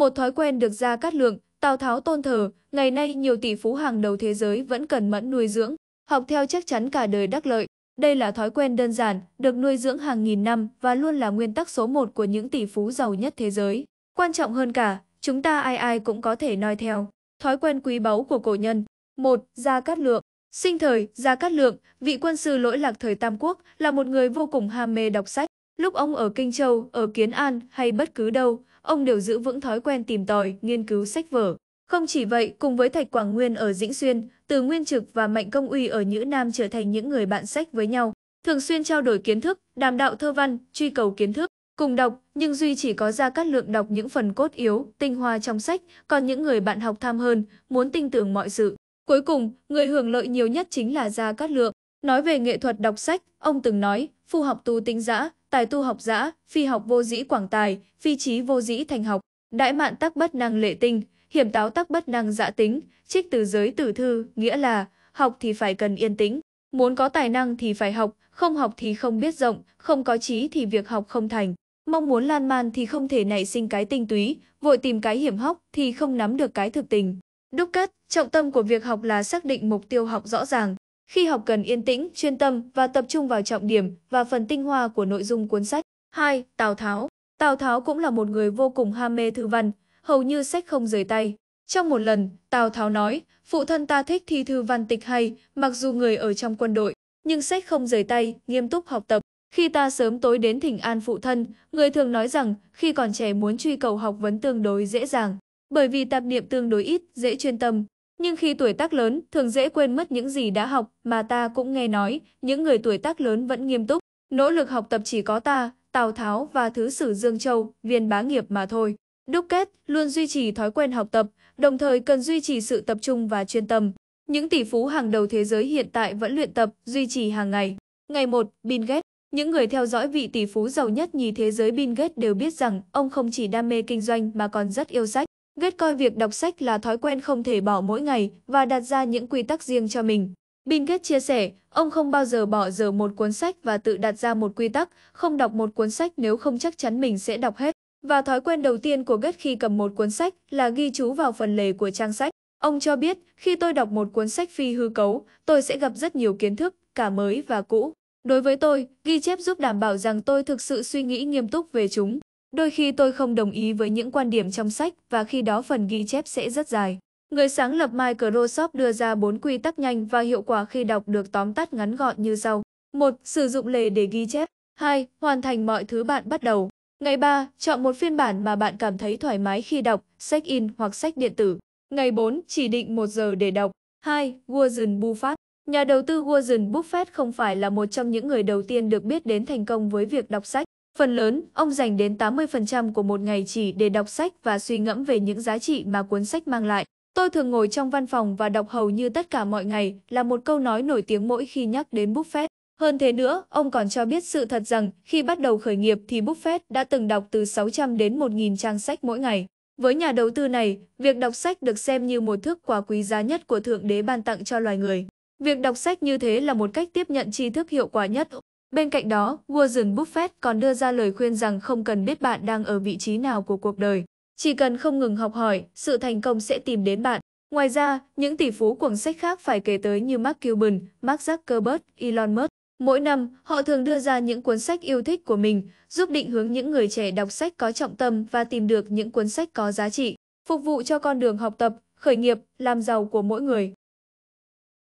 một thói quen được Gia Cát Lượng, Tào Tháo tôn thờ, ngày nay nhiều tỷ phú hàng đầu thế giới vẫn cần mẫn nuôi dưỡng, học theo chắc chắn cả đời đắc lợi. Đây là thói quen đơn giản, được nuôi dưỡng hàng nghìn năm và luôn là nguyên tắc số một của những tỷ phú giàu nhất thế giới. Quan trọng hơn cả, chúng ta ai ai cũng có thể noi theo. Thói quen quý báu của cổ nhân 1. Gia Cát Lượng Sinh thời, Gia Cát Lượng, vị quân sư lỗi lạc thời Tam Quốc, là một người vô cùng ham mê đọc sách. Lúc ông ở Kinh Châu, ở Kiến An hay bất cứ đâu, ông đều giữ vững thói quen tìm tòi, nghiên cứu sách vở. Không chỉ vậy, cùng với Thạch Quảng Nguyên ở Dĩnh Xuyên, Từ Nguyên Trực và Mạnh Công Uy ở Nhữ Nam trở thành những người bạn sách với nhau, thường xuyên trao đổi kiến thức, đàm đạo thơ văn, truy cầu kiến thức, cùng đọc, nhưng Duy chỉ có ra cát lượng đọc những phần cốt yếu, tinh hoa trong sách, còn những người bạn học tham hơn, muốn tinh tưởng mọi sự. Cuối cùng, người hưởng lợi nhiều nhất chính là Gia Cát Lượng. Nói về nghệ thuật đọc sách, ông từng nói, phu học tu tinh dã, tài tu học giã, phi học vô dĩ quảng tài, phi trí vô dĩ thành học, đại mạn tắc bất năng lệ tinh, hiểm táo tắc bất năng dã dạ tính, trích từ giới tử thư, nghĩa là học thì phải cần yên tĩnh, muốn có tài năng thì phải học, không học thì không biết rộng, không có trí thì việc học không thành. Mong muốn lan man thì không thể nảy sinh cái tinh túy, vội tìm cái hiểm hóc thì không nắm được cái thực tình. Đúc kết, trọng tâm của việc học là xác định mục tiêu học rõ ràng, khi học cần yên tĩnh, chuyên tâm và tập trung vào trọng điểm và phần tinh hoa của nội dung cuốn sách. 2. Tào Tháo Tào Tháo cũng là một người vô cùng ham mê thư văn, hầu như sách không rời tay. Trong một lần, Tào Tháo nói, phụ thân ta thích thi thư văn tịch hay, mặc dù người ở trong quân đội, nhưng sách không rời tay, nghiêm túc học tập. Khi ta sớm tối đến thỉnh an phụ thân, người thường nói rằng khi còn trẻ muốn truy cầu học vấn tương đối dễ dàng, bởi vì tạp niệm tương đối ít, dễ chuyên tâm. Nhưng khi tuổi tác lớn, thường dễ quên mất những gì đã học mà ta cũng nghe nói, những người tuổi tác lớn vẫn nghiêm túc. Nỗ lực học tập chỉ có ta, Tào Tháo và Thứ Sử Dương Châu, viên bá nghiệp mà thôi. Đúc kết, luôn duy trì thói quen học tập, đồng thời cần duy trì sự tập trung và chuyên tâm. Những tỷ phú hàng đầu thế giới hiện tại vẫn luyện tập, duy trì hàng ngày. Ngày 1, Bill Gates những người theo dõi vị tỷ phú giàu nhất nhì thế giới Bill Gates đều biết rằng ông không chỉ đam mê kinh doanh mà còn rất yêu sách. Ghét coi việc đọc sách là thói quen không thể bỏ mỗi ngày và đặt ra những quy tắc riêng cho mình. Bill Gates chia sẻ, ông không bao giờ bỏ giờ một cuốn sách và tự đặt ra một quy tắc, không đọc một cuốn sách nếu không chắc chắn mình sẽ đọc hết. Và thói quen đầu tiên của Gates khi cầm một cuốn sách là ghi chú vào phần lề của trang sách. Ông cho biết, khi tôi đọc một cuốn sách phi hư cấu, tôi sẽ gặp rất nhiều kiến thức, cả mới và cũ. Đối với tôi, ghi chép giúp đảm bảo rằng tôi thực sự suy nghĩ nghiêm túc về chúng. Đôi khi tôi không đồng ý với những quan điểm trong sách và khi đó phần ghi chép sẽ rất dài. Người sáng lập Microsoft đưa ra 4 quy tắc nhanh và hiệu quả khi đọc được tóm tắt ngắn gọn như sau. 1. Sử dụng lề để ghi chép. 2. Hoàn thành mọi thứ bạn bắt đầu. Ngày 3. Chọn một phiên bản mà bạn cảm thấy thoải mái khi đọc, sách in hoặc sách điện tử. Ngày 4. Chỉ định 1 giờ để đọc. 2. Warren Buffett Nhà đầu tư Warren Buffett không phải là một trong những người đầu tiên được biết đến thành công với việc đọc sách. Phần lớn, ông dành đến 80% của một ngày chỉ để đọc sách và suy ngẫm về những giá trị mà cuốn sách mang lại. Tôi thường ngồi trong văn phòng và đọc hầu như tất cả mọi ngày là một câu nói nổi tiếng mỗi khi nhắc đến Buffett. Hơn thế nữa, ông còn cho biết sự thật rằng khi bắt đầu khởi nghiệp thì Buffett đã từng đọc từ 600 đến 1.000 trang sách mỗi ngày. Với nhà đầu tư này, việc đọc sách được xem như một thước quà quý giá nhất của Thượng Đế ban tặng cho loài người. Việc đọc sách như thế là một cách tiếp nhận tri thức hiệu quả nhất. Bên cạnh đó, Warren Buffett còn đưa ra lời khuyên rằng không cần biết bạn đang ở vị trí nào của cuộc đời. Chỉ cần không ngừng học hỏi, sự thành công sẽ tìm đến bạn. Ngoài ra, những tỷ phú cuồng sách khác phải kể tới như Mark Cuban, Mark Zuckerberg, Elon Musk. Mỗi năm, họ thường đưa ra những cuốn sách yêu thích của mình, giúp định hướng những người trẻ đọc sách có trọng tâm và tìm được những cuốn sách có giá trị, phục vụ cho con đường học tập, khởi nghiệp, làm giàu của mỗi người.